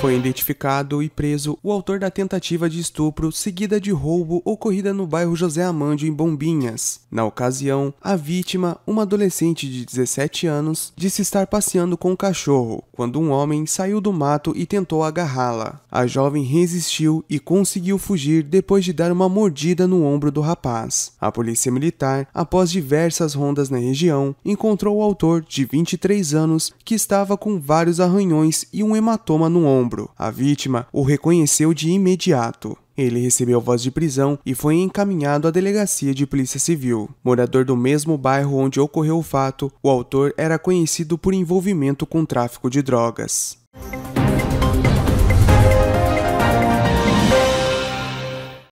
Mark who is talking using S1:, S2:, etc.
S1: Foi identificado e preso o autor da tentativa de estupro seguida de roubo ocorrida no bairro José Amândio, em Bombinhas. Na ocasião, a vítima, uma adolescente de 17 anos, disse estar passeando com um cachorro, quando um homem saiu do mato e tentou agarrá-la. A jovem resistiu e conseguiu fugir depois de dar uma mordida no ombro do rapaz. A polícia militar, após diversas rondas na região, encontrou o autor, de 23 anos, que estava com vários arranhões e um hematoma no ombro ombro. A vítima o reconheceu de imediato. Ele recebeu voz de prisão e foi encaminhado à delegacia de polícia civil. Morador do mesmo bairro onde ocorreu o fato, o autor era conhecido por envolvimento com tráfico de drogas.